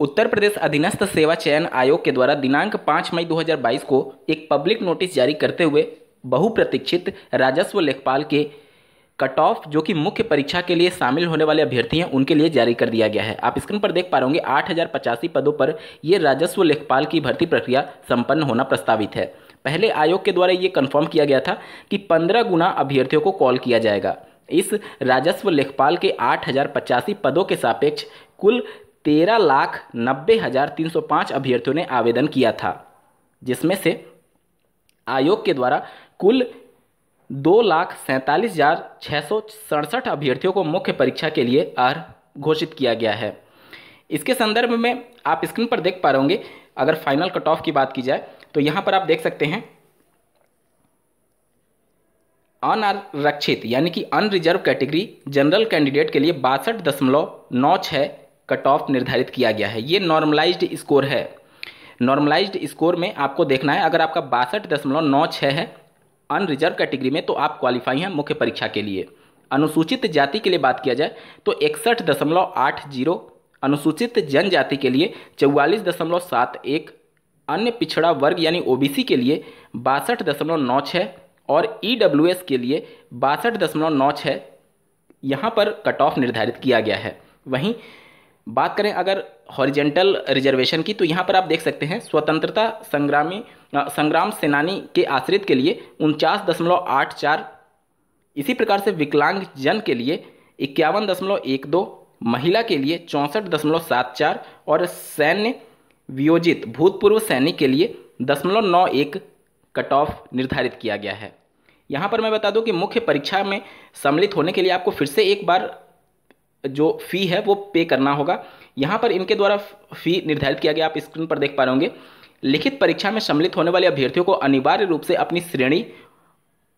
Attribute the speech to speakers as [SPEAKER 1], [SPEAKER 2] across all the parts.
[SPEAKER 1] उत्तर प्रदेश अधीनस्थ सेवा चयन आयोग के द्वारा दिनांक 5 मई 2022 को एक पब्लिक नोटिस जारी करते हुए बहुप्रतीक्षित राजस्व लेखपाल के कट ऑफ जो कि मुख्य परीक्षा के लिए शामिल होने वाले अभ्यर्थी हैं उनके लिए जारी कर दिया गया है आप स्क्रीन पर देख पा रहे होंगे आठ पदों पर ये राजस्व लेखपाल की भर्ती प्रक्रिया संपन्न होना प्रस्तावित है पहले आयोग के द्वारा ये कन्फर्म किया गया था कि पंद्रह गुना अभ्यर्थियों को कॉल किया जाएगा इस राजस्व लेखपाल के आठ पदों के सापेक्ष कुल तेरह लाख नब्बे हज़ार तीन सौ पाँच अभ्यर्थियों ने आवेदन किया था जिसमें से आयोग के द्वारा कुल दो लाख सैंतालीस हज़ार छः सौ सड़सठ अभ्यर्थियों को मुख्य परीक्षा के लिए अर्ह घोषित किया गया है इसके संदर्भ में आप स्क्रीन पर देख पा रहे होंगे अगर फाइनल कट ऑफ की बात की जाए तो यहाँ पर आप देख सकते हैं अनारक्षित यानी कि अनरिजर्व कैटेगरी जनरल कैंडिडेट के लिए बासठ दशमलव नौ छः कट ऑफ निर्धारित किया गया है ये नॉर्मलाइज्ड स्कोर है नॉर्मलाइज्ड स्कोर में आपको देखना है अगर आपका बासठ दशमलव नौ छः है अनरिजर्व कैटेगरी में तो आप क्वालिफाई हैं मुख्य परीक्षा के लिए अनुसूचित जाति के लिए बात किया जाए तो इकसठ दशमलव आठ जीरो अनुसूचित जनजाति के लिए चौवालीस दशमलव सात एक अन्य पिछड़ा वर्ग यानी ओबीसी के लिए बासठ दशमलव नौ छः और ई e के लिए बासठ दशमलव नौ छः यहाँ पर कट ऑफ निर्धारित किया गया है वहीं बात करें अगर हॉरिजेंटल रिजर्वेशन की तो यहाँ पर आप देख सकते हैं स्वतंत्रता संग्रामी संग्राम सेनानी के आश्रित के लिए उनचास दशमलव आठ चार इसी प्रकार से विकलांग जन के लिए इक्यावन दशमलव एक दो महिला के लिए चौंसठ दशमलव सात चार और सैन्य वियोजित भूतपूर्व सैनिक के लिए दशमलव नौ एक कट ऑफ निर्धारित किया गया है यहाँ पर मैं बता दूँ कि मुख्य परीक्षा में सम्मिलित होने के लिए आपको फिर से एक बार जो फ़ी है वो पे करना होगा यहाँ पर इनके द्वारा फ़ी निर्धारित किया गया आप स्क्रीन पर देख पा रहे होंगे लिखित परीक्षा में सम्मिलित होने वाले अभ्यर्थियों को अनिवार्य रूप से अपनी श्रेणी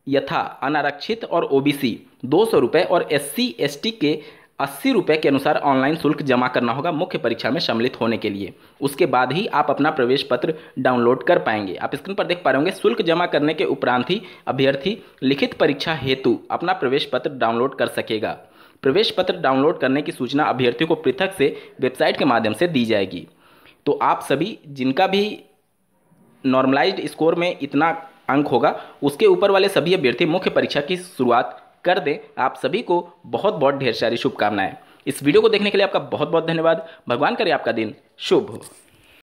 [SPEAKER 1] यथा अनारक्षित और ओबीसी दो सौ रुपये और एस टी के अस्सी रुपये के अनुसार ऑनलाइन शुल्क जमा करना होगा मुख्य परीक्षा में सम्मिलित होने के लिए उसके बाद ही आप अपना प्रवेश पत्र डाउनलोड कर पाएंगे आप स्क्रीन पर देख पा रहे होंगे शुल्क जमा करने के उपरांत ही अभ्यर्थी लिखित परीक्षा हेतु अपना प्रवेश पत्र डाउनलोड कर सकेगा प्रवेश पत्र डाउनलोड करने की सूचना अभ्यर्थियों को पृथक से वेबसाइट के माध्यम से दी जाएगी तो आप सभी जिनका भी नॉर्मलाइज्ड स्कोर में इतना अंक होगा उसके ऊपर वाले सभी अभ्यर्थी मुख्य परीक्षा की शुरुआत कर दें आप सभी को बहुत बहुत ढेर सारी शुभकामनाएं इस वीडियो को देखने के लिए आपका बहुत बहुत धन्यवाद भगवान करे आपका दिन शुभ हो